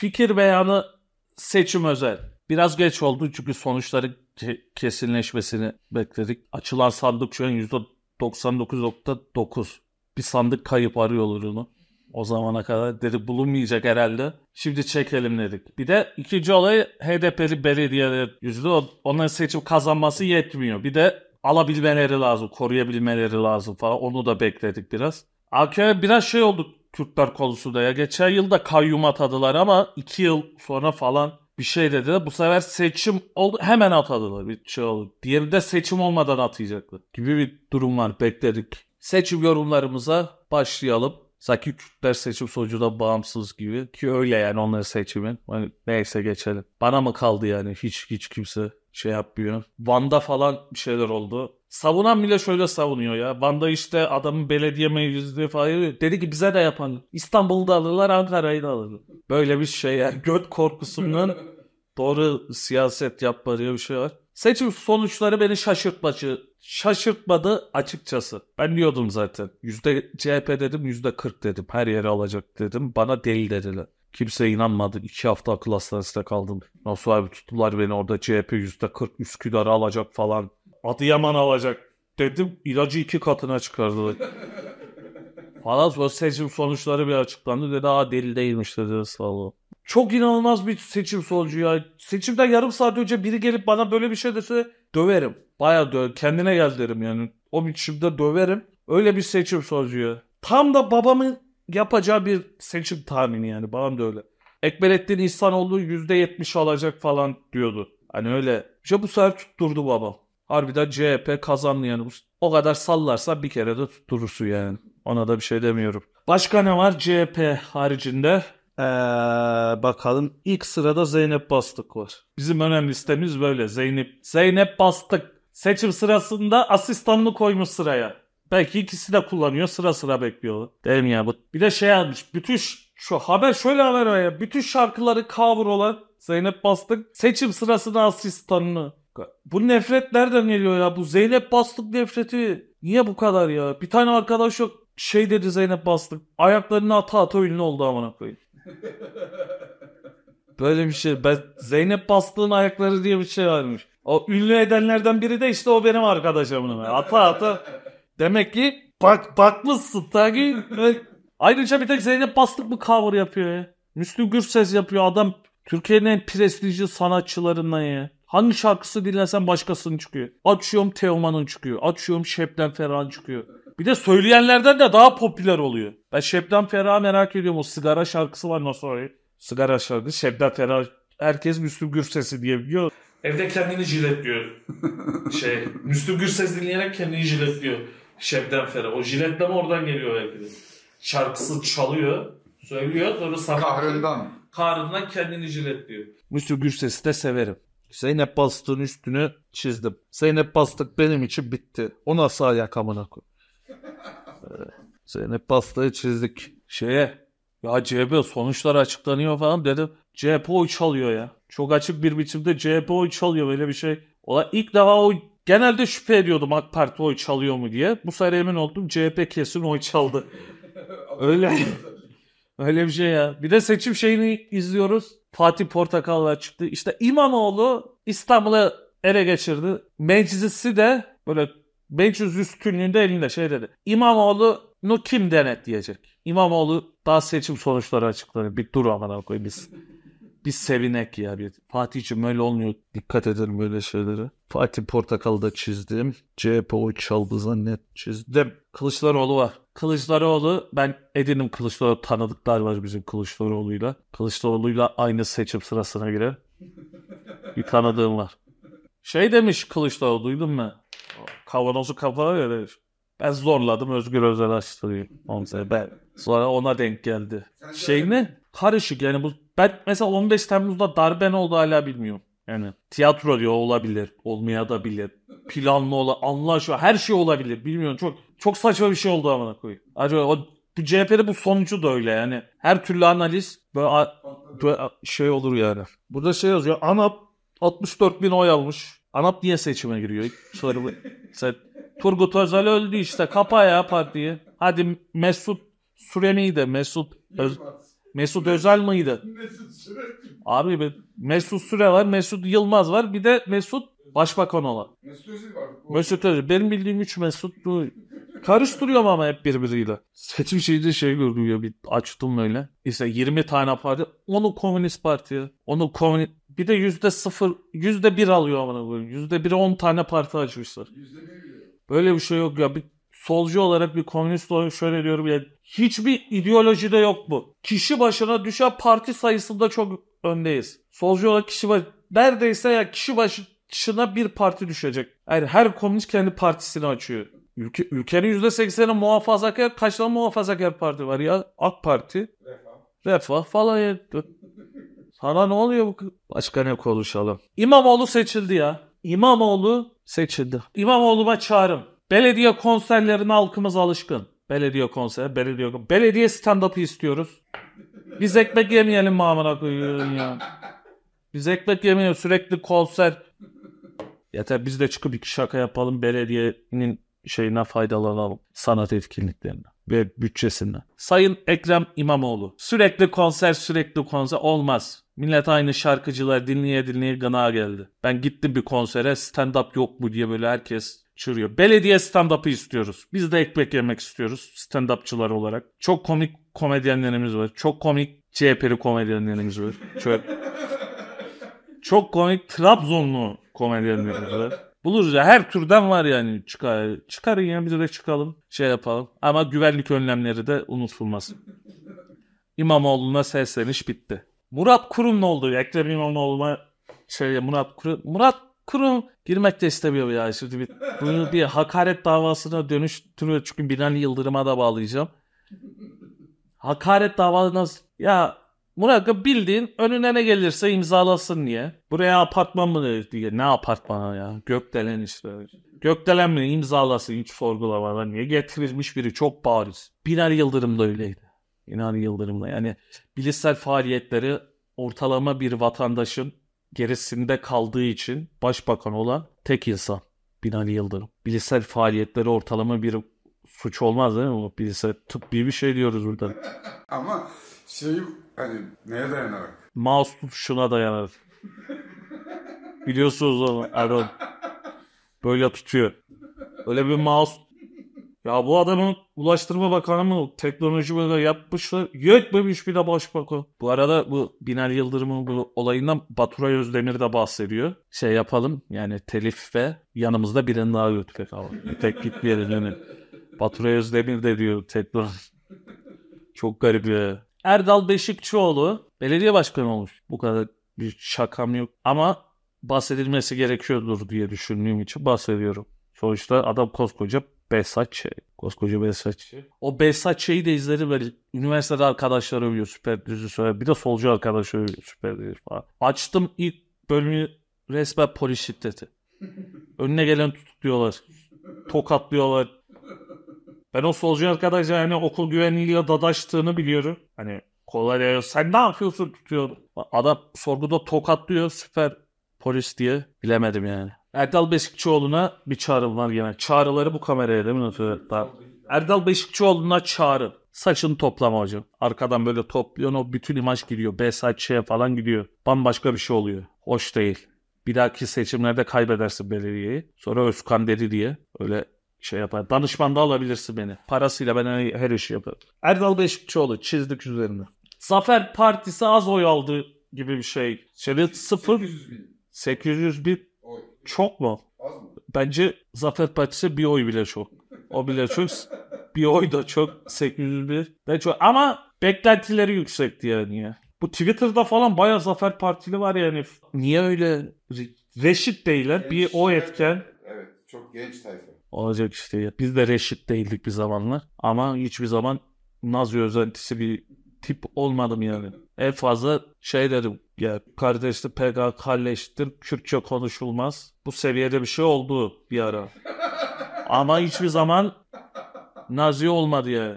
Fikir beyanı seçim özel. Biraz geç oldu çünkü sonuçları kesinleşmesini bekledik. Açılan sandık şu an %99.9. Bir sandık kayıp arıyorlar onu. O zamana kadar dedi bulunmayacak herhalde. Şimdi çekelim dedik. Bir de ikinci olay HDP'li belediyeler yüzde onların seçim kazanması yetmiyor. Bir de alabilmeleri lazım, koruyabilmeleri lazım falan. Onu da bekledik biraz. AKP biraz şey olduk Kürtler konusunda. Ya geçen yıl da kayyum atadılar ama iki yıl sonra falan bir şey dedi. Bu sefer seçim oldu hemen atadılar bir şey oldu. Diğeri de seçim olmadan atayacaklar gibi bir durum var bekledik. Seçim yorumlarımıza başlayalım. Sanki Kürtler seçim sonucu da bağımsız gibi. Ki öyle yani onların seçimin. Hani neyse geçelim. Bana mı kaldı yani hiç hiç kimse şey yapmıyor. Van'da falan bir şeyler oldu. Savunan bile şöyle savunuyor ya. Van'da işte adamın belediye meclisi falan dedi ki bize de yapan. İstanbul'da alırlar Ankara'yı da alırlar. Böyle bir şey yani. Göt korkusundan doğru siyaset yapma diye bir şey var. Seçim sonuçları beni şaşırtmacı şaşırtmadı açıkçası. Ben diyordum zaten. Yüzde CHP dedim yüzde 40 dedim. Her yere alacak dedim. Bana deli dediler. Kimse inanmadı. İki hafta akıl hastanesinde kaldım. Nasıl abi tuttular beni orada CHP yüzde 40 Üsküdar'ı alacak falan. Adıyaman alacak dedim. İlacı iki katına çıkardılar. Falan sonra seçim sonuçları bir açıklandı. Dedi daha deli değilmiş dedi Sağlı. Çok inanılmaz bir seçim sonucu ya. Seçimden yarım saat önce biri gelip bana böyle bir şey dese döverim. Baya döverim. Kendine gel derim yani. O biçimde döverim. Öyle bir seçim sonucu ya. Tam da babamın yapacağı bir seçim tahmini yani. Babam da öyle. Ekberettin İhsanoğlu %70 alacak falan diyordu. Hani öyle. İşte bu sefer tutturdu babam harbiden CHP kazandı yani. O kadar sallarsa bir kere de tutturursun yani. Ona da bir şey demiyorum. Başka ne var CHP haricinde? Ee, bakalım ilk sırada Zeynep Bastık var. Bizim önemli listemiz böyle. Zeynep Zeynep Bastık seçim sırasında asistanını koymuş sıraya. Belki ikisi de kullanıyor sıra sıra bekliyor. Değil mi ya bu? Bir de şey almış. Bütün şu haber şöyle haber var ya. Bütün şarkıları cover olan Zeynep Bastık seçim sırasında asistanını. Bu nefret nereden geliyor ya? Bu Zeynep Bastık nefreti niye bu kadar ya? Bir tane arkadaş yok şey dedi Zeynep Bastık. Ayaklarını ata ata ünlü oldu amına koyayım. Böyle bir şey. Ben Zeynep Bastık'ın ayakları diye bir şey varmış. O ünlü edenlerden biri de işte o benim arkadaşım. Ata ata. Demek ki bak bakmışsın Tagi. Ayrıca bir tek Zeynep Bastık mı cover yapıyor ya? Müslüm Gürses yapıyor adam Türkiye'nin prestijli sanatçılarından ya. Hangi şarkısı dinlesen başkasının çıkıyor. Açıyorum Teoman'ın çıkıyor. Açıyorum Şebnem Ferah'ın çıkıyor. Bir de söyleyenlerden de daha popüler oluyor. Ben Şebnem Ferah'ı merak ediyorum. O sigara şarkısı var nasıl orayı? Sigara şarkısı. Şebnem Ferah. Herkes Müslüm Gürses'i diye biliyor. Evde kendini jiletliyor. şey, Müslüm Gürses dinleyerek kendini jiletliyor. Şebnem Ferah. O jiletleme oradan geliyor belki de. Şarkısı çalıyor. Söylüyor sonra sabah... Kahrından. Karından kendini jiletliyor. Müslü Gürses'i de severim. Zeynep Bastık'ın üstünü çizdim. Zeynep Bastık benim için bitti. O nasıl ayak amına koy. Ee, Zeynep Bastık'ı çizdik. Şeye ya CHP sonuçlar açıklanıyor falan dedim. CHP oy çalıyor ya. Çok açık bir biçimde CHP oy çalıyor böyle bir şey. Ola ilk defa o genelde şüphe ediyordum AK Parti oy çalıyor mu diye. Bu sefer emin oldum CHP kesin oy çaldı. Öyle. Öyle bir şey ya. Bir de seçim şeyini izliyoruz. Fatih Portakal'la çıktı. İşte İmamoğlu İstanbul'a ele geçirdi. Meclisi de böyle 500 üstünlüğünde elinde şey dedi. İmamoğlu'nu kim denet diyecek? İmamoğlu daha seçim sonuçları açıklanıyor. Bir dur amına koyayım biz. Biz sevinek ya. Bir. Fatih'cim öyle olmuyor. Dikkat edelim böyle şeylere. Fatih Portakal'ı da çizdim. CHP oy çaldı zannet çizdim. Kılıçdaroğlu var. Kılıçdaroğlu ben edinim Kılıçdaroğlu tanıdıklar var bizim Kılıçdaroğlu'yla. Kılıçdaroğlu'yla aynı seçim sırasına göre bir tanıdığım var. Şey demiş Kılıçdaroğlu duydun mu? Kavanozu kafana verir. Ben zorladım Özgür Özel açtırıyor. ben. Sonra ona denk geldi. Şey ne? Karışık yani bu ben mesela 15 Temmuz'da darbe ne oldu hala bilmiyorum. Yani tiyatro diyor olabilir, olmaya da bilir. Planlı olabilir, anlaşıyor, her şey olabilir. Bilmiyorum çok çok saçma bir şey oldu amına koyayım. Acaba o bu CHP'de bu sonucu da öyle yani. Her türlü analiz böyle, a, böyle a, şey olur yani. Burada şey yazıyor. ANAP 64 bin oy almış. ANAP niye seçime giriyor? Sonra bu, Turgut Özal öldü işte. Kapa ya partiyi. Hadi Mesut Süremi'yi miydi? Mesut Öz, Mesut Özel mıydı? Mesut Süre Abi Mesut Süre var, Mesut Yılmaz var. Bir de Mesut Başbakan olan. Mesut Özil var. Mesut Özil. Benim bildiğim 3 Mesut. Karıştırıyorum ama hep birbiriyle. Seçim şeyde şey görünüyor bir açtım öyle? İşte 20 tane parti. Onu Komünist Parti. Onu Komünist... Bir de yüzde sıfır, yüzde bir alıyor amına bu. Yüzde bir on tane parti açmışlar. Böyle bir şey yok ya. Bir solcu olarak bir komünist olarak şöyle diyorum ya. Hiçbir ideolojide yok bu. Kişi başına düşen parti sayısında çok öndeyiz. Solcu olarak kişi baş, Neredeyse ya kişi başına bir parti düşecek. Yani her komünist kendi partisini açıyor. Ülke, ülkenin %80'i muhafazakar. Kaç tane muhafazakar parti var ya? AK Parti. Refah. Refah falan. Ya. Sana ne oluyor? bu? Başka ne konuşalım? İmamoğlu seçildi ya. İmamoğlu seçildi. İmamoğlu'ma çağrım. Belediye konserlerine halkımız alışkın. Belediye konser, belediye belediye stand-up'ı istiyoruz. Biz ekmek yemeyelim mi amına ya. Biz ekmek yemeyelim sürekli konser. Yeter biz de çıkıp iki şaka yapalım belediyenin şeyine faydalanalım. Sanat etkinliklerine ve bütçesinden. Sayın Ekrem İmamoğlu sürekli konser sürekli konser olmaz. Millet aynı şarkıcılar dinleye dinleye gına geldi. Ben gittim bir konsere stand up yok mu diye böyle herkes çürüyor. Belediye stand-up'ı istiyoruz. Biz de ekmek yemek istiyoruz stand-upçılar olarak. Çok komik komedyenlerimiz var. Çok komik CHP'li komedyenlerimiz var. Çok, çok komik Trabzonlu komedyenlerimiz var. Buluruz ya her türden var yani çıkar çıkarın ya bir de çıkalım şey yapalım ama güvenlik önlemleri de unutulmasın. İmamoğlu'na sesleniş bitti. Murat Kurum ne oldu? Ekrem İmamoğlu'na şey Murat Kurum Murat Kurum girmek de istemiyor ya şimdi bir, bunu bir hakaret davasına dönüştürüyor çünkü Binali Yıldırım'a da bağlayacağım. Hakaret davasına ya Murat, bildiğin önüne ne gelirse imzalasın diye. Buraya apartman mı dedi diye. Ne apartmanı ya? Gökdelen işte. Gökdelen mi imzalasın hiç sorgulamadan niye getirilmiş biri çok bariz. Biner Yıldırım da öyleydi. Biner Yıldırım'la yani bilişsel faaliyetleri ortalama bir vatandaşın gerisinde kaldığı için başbakan olan tek insan Binali Yıldırım. Bilişsel faaliyetleri ortalama bir suç olmaz değil mi? Bilişsel tıbbi bir şey diyoruz burada. Ama şey Hani neye dayanarak? Mouse tutuşuna dayanarak. Biliyorsunuz onu Erdoğan. Böyle tutuyor. Öyle bir mouse. Ya bu adamın Ulaştırma Bakanı mı teknoloji böyle yapmışlar. Yetmemiş bir de başbakan. Bu arada bu Binali Yıldırım'ın bu olayından Baturay Özdemir de bahsediyor. Şey yapalım yani telif ve yanımızda birini daha götürek ama. Tek gitmeyelim yani. Baturay Özdemir de diyor teknoloji. Çok garip ya. Erdal Beşikçioğlu belediye başkanı olmuş. Bu kadar bir şakam yok. Ama bahsedilmesi gerekiyordur diye düşündüğüm için bahsediyorum. Sonuçta adam koskoca Besatçı. Koskoca Besatçı. O Besatçı'yı de izlerim böyle. Üniversitede arkadaşlar övüyor süper dizi söyle. Bir de solcu arkadaş övüyor süper dizi falan. Açtım ilk bölümü resmen polis şiddeti. Önüne gelen tutukluyorlar. Tokatlıyorlar ben o solcu arkadaş yani okul güvenliğiyle dadaştığını biliyorum. Hani kolay diyor. Sen ne yapıyorsun tutuyor. Adam sorguda tokatlıyor süper polis diye. Bilemedim yani. Erdal Beşikçioğlu'na bir çağrım var gene. Çağrıları bu kameraya değil mi? Tamam. Erdal Beşikçioğlu'na çağrı. Saçını toplama hocam. Arkadan böyle topluyor o bütün imaj gidiyor. BSH'ye falan gidiyor. Bambaşka bir şey oluyor. Hoş değil. Bir dahaki seçimlerde kaybedersin belediyeyi. Sonra Özkan dedi diye. Öyle şey yapar. Danışman da alabilirsin beni. Parasıyla ben her işi yaparım. Erdal Beşikçioğlu çizdik üzerine. Zafer Partisi az oy aldı gibi bir şey. Şimdi 0 800 oy. çok mu? Bence Zafer Partisi bir oy bile çok. O bile çok. bir oy da çok. 800 801 de çok. Ama beklentileri yüksekti yani ya. Bu Twitter'da falan bayağı Zafer Partili var yani. Niye öyle? Reşit Beyler bir o etken. Evet çok genç tayfa. Olacak işte. Biz de reşit değildik bir zamanlar. Ama hiçbir zaman Nazi özentisi bir tip olmadım yani. En fazla şey dedim ya kardeşli PKK leştir, Kürtçe konuşulmaz. Bu seviyede bir şey oldu bir ara. Ama hiçbir zaman Nazi olmadı yani.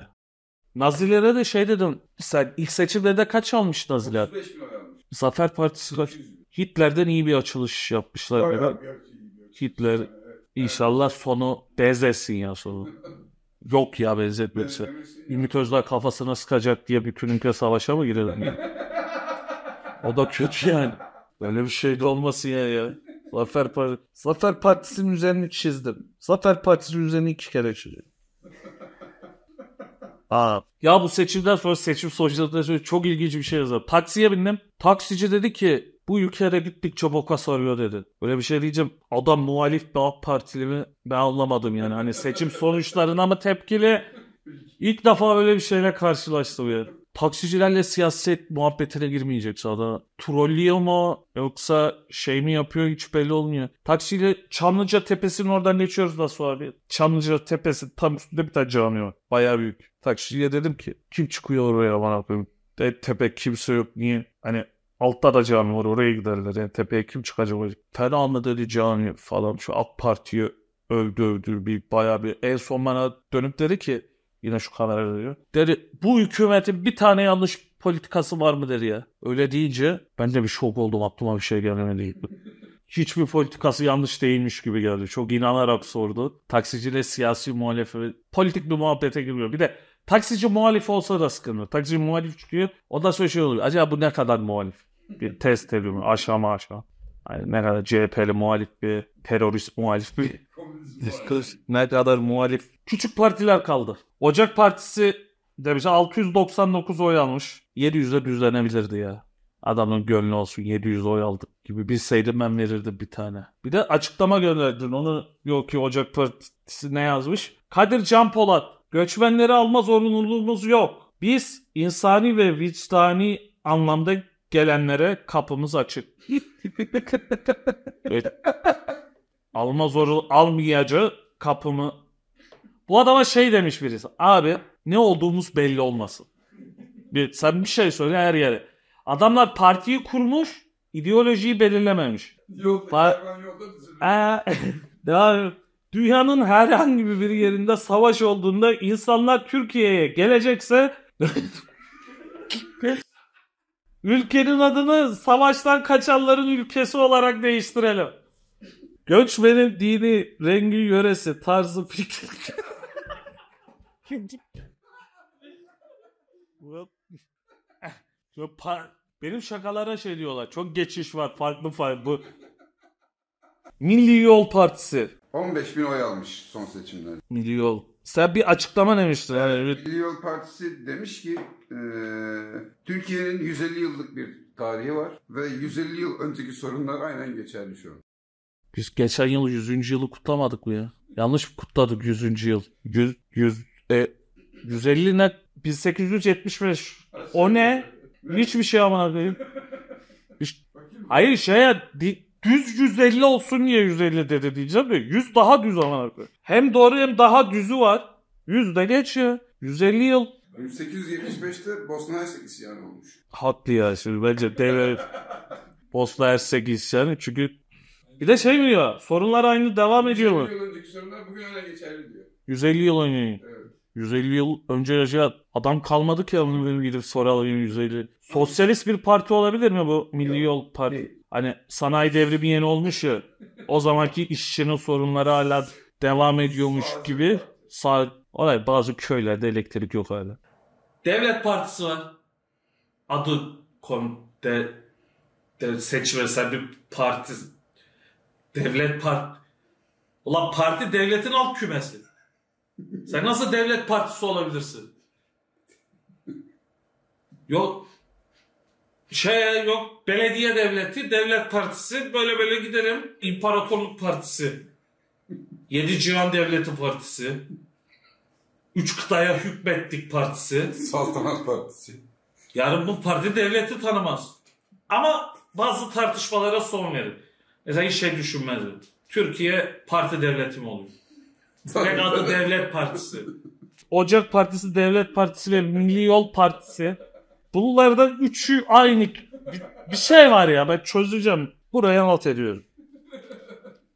Nazilere de şey dedim. Sen ilk seçimlerde kaç almış Naziler? 35 almış. Zafer Partisi kaç? Hitler'den iyi bir açılış yapmışlar. Hitler İnşallah sonu benzetsin ya sonu. Yok ya benzetmesi. Ümit Özdağ kafasına sıkacak diye bir kününke savaşa mı girelim ya? O da kötü yani. Böyle bir şey de olmasın ya ya. Zafer, Par Zafer Partisi'nin üzerini çizdim. Zafer Partisi'nin üzerini iki kere çizdim. Aa. Ya bu seçimden sonra seçim sonuçlarında çok ilginç bir şey yazdı. Taksiye bindim. Taksici dedi ki bu ülkede gittik, boka sarıyor dedi. Böyle bir şey diyeceğim. Adam muhalif bir AK Partili mi? Ben anlamadım yani. Hani seçim sonuçlarına mı tepkili? İlk defa böyle bir şeyle karşılaştım yani. Taksicilerle siyaset muhabbetine girmeyecek sağda. Trollüyor mu yoksa şey mi yapıyor hiç belli olmuyor. Taksiyle Çamlıca Tepesi'nin oradan geçiyoruz nasıl abi? Çamlıca Tepesi tam üstünde bir tane cami var. Bayağı büyük. Taksiyle dedim ki kim çıkıyor oraya bana koyayım. De, tepe kimse yok niye? Hani Altta da cami var oraya giderler. Yani tepeye kim çıkacak? mı dedi cami falan şu AK Parti'yi övdü övdü bir bayağı bir. En son bana dönüp dedi ki yine şu kamerada diyor. Dedi bu hükümetin bir tane yanlış politikası var mı dedi ya. Öyle deyince ben de bir şok oldum aklıma bir şey gelmedi. hiçbir politikası yanlış değilmiş gibi geldi. Çok inanarak sordu. Taksiciyle siyasi muhalefet, politik bir muhabbete giriyor. Bir de taksici muhalif olsa da sıkıntı. Taksici muhalif çıkıyor. Ondan sonra şey oluyor. Acaba bu ne kadar muhalif? bir test ediyorum aşama aşama. Yani ne kadar CHP'li muhalif bir, terörist muhalif bir, ne kadar muhalif. Küçük partiler kaldı. Ocak Partisi demiş 699 oy almış. 700'e düzlenebilirdi ya. Adamın gönlü olsun 700 oy aldık gibi bilseydim ben verirdim bir tane. Bir de açıklama gönderdin onu yok ki Ocak Partisi ne yazmış? Kadir Can Polat göçmenleri alma zorunluluğumuz yok. Biz insani ve vicdani anlamda gelenlere kapımız açık. evet. Alma zoru almayacağı kapımı. Bu adama şey demiş birisi. Abi ne olduğumuz belli olmasın. Bir, sen bir şey söyle her yere. Adamlar partiyi kurmuş, ideolojiyi belirlememiş. Yok, pa- yok. Ee, Dünyanın herhangi bir yerinde savaş olduğunda insanlar Türkiye'ye gelecekse Ülkenin adını savaştan kaçanların ülkesi olarak değiştirelim. Göçmenin dini, rengi, yöresi, tarzı, fikri. Benim şakalara şey diyorlar. Çok geçiş var. Farklı farklı. Bu Milli Yol Partisi. 15 bin oy almış son seçimlerde. Milli Yol sen bir açıklama demiştin. Yani. Milli Yol Partisi demiş ki e, Türkiye'nin 150 yıllık bir tarihi var ve 150 yıl önceki sorunlar aynen geçerli şu an. Biz geçen yıl 100. yılı kutlamadık mı ya? Yanlış kutladık 100. yıl. 100, 100, e, 150 ne? 1875. O ne? Hiçbir şey ama Hayır şey ya, di, düz 150 olsun niye 150 dedi diyeceğim de 100 daha düz ama. abi Hem doğru hem daha düzü var. 100 de geç ya. 150 yıl. 1875'te Bosna Hersek isyanı olmuş. Hatlı ya şimdi bence devlet Bosna Hersek isyanı çünkü bir de şey mi ya sorunlar aynı devam ediyor mu? 150 yıl önceki sorunlar bugün hala geçerli diyor. 150 yıl önce. Evet. 150 yıl önce yaşayan adam kalmadı ki ya bunu gidip soralım 150. Sosyalist bir parti olabilir mi bu Milli Yol Parti? Hani sanayi devrimi yeni olmuş ya. O zamanki işçinin sorunları hala devam ediyormuş gibi. Sağ, olay bazı köylerde elektrik yok hala. Devlet Partisi var. Adı kon de, de seçmesen bir parti devlet part Ulan parti devletin alt kümesi. Sen nasıl devlet partisi olabilirsin? Yok şey yok belediye devleti, devlet partisi böyle böyle giderim imparatorluk partisi, yedi cihan devleti partisi, üç kıtaya hükmettik partisi. Saltanat partisi. Yarın bu parti devleti tanımaz. Ama bazı tartışmalara son verir Mesela hiç şey düşünmezdim. Türkiye parti devleti mi olur? Tek adı Devlet Partisi. Ocak Partisi, Devlet Partisi ve Milli Yol Partisi. Bunlardan üçü aynı bir şey var ya ben çözeceğim. Buraya not ediyorum.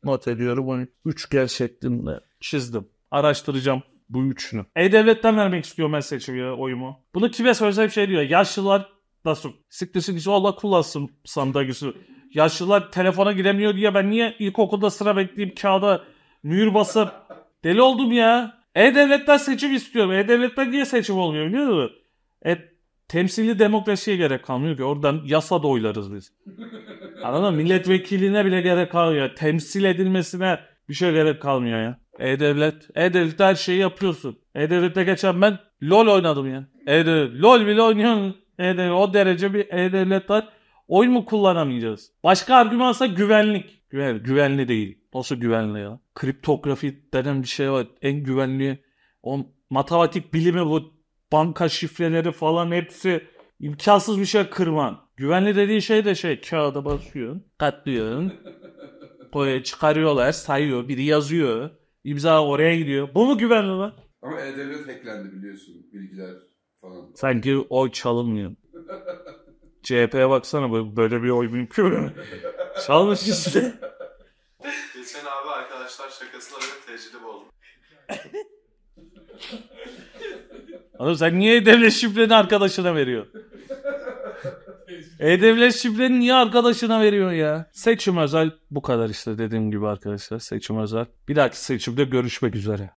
Not ediyorum onu. Üçgen şeklinde çizdim. Araştıracağım bu üçünü. E-Devlet'ten vermek istiyorum ben seçimi oyumu. Bunu kime söylesem şey diyor. Yaşlılar da nasıl siktirsin işi Allah kullansın sandalgüsü. Yaşlılar telefona giremiyor diye ben niye ilkokulda sıra bekleyip kağıda mühür basıp deli oldum ya. E-Devlet'ten seçim istiyorum. E-Devlet'ten niye seçim olmuyor biliyor musun? E temsili demokrasiye gerek kalmıyor ki. Oradan yasa da oylarız biz. Anladın mı? Milletvekiline bile gerek kalmıyor. Temsil edilmesine bir şey gerek kalmıyor ya. E-Devlet. E-Devlet'te her şeyi yapıyorsun. E-Devlet'te geçen ben LOL oynadım ya. E-Devlet. LOL bile oynuyorsun. E-Devlet. O derece bir E-Devlet var. Oy mu kullanamayacağız? Başka argümansa güvenlik. Güven, güvenli değil. Nasıl güvenli ya? Kriptografi denen bir şey var. En güvenli. O matematik bilimi bu banka şifreleri falan hepsi imkansız bir şey kırman. Güvenli dediği şey de şey kağıda basıyorsun, katlıyorsun. Koyuyor, çıkarıyorlar, sayıyor, biri yazıyor. imza oraya gidiyor. Bu mu güvenli lan? Ama E-Devlet hacklendi biliyorsun bilgiler falan. Sanki oy çalınmıyor. CHP'ye baksana böyle bir oy mümkün mü? Çalmış işte. Geçen abi arkadaşlar şakasına böyle tecili bozdu. Anladın sen niye E-Devlet şifreni arkadaşına veriyorsun? E-Devlet şifreni niye arkadaşına veriyorsun ya? Seçim özel bu kadar işte dediğim gibi arkadaşlar. Seçim özel. Bir dahaki seçimde görüşmek üzere.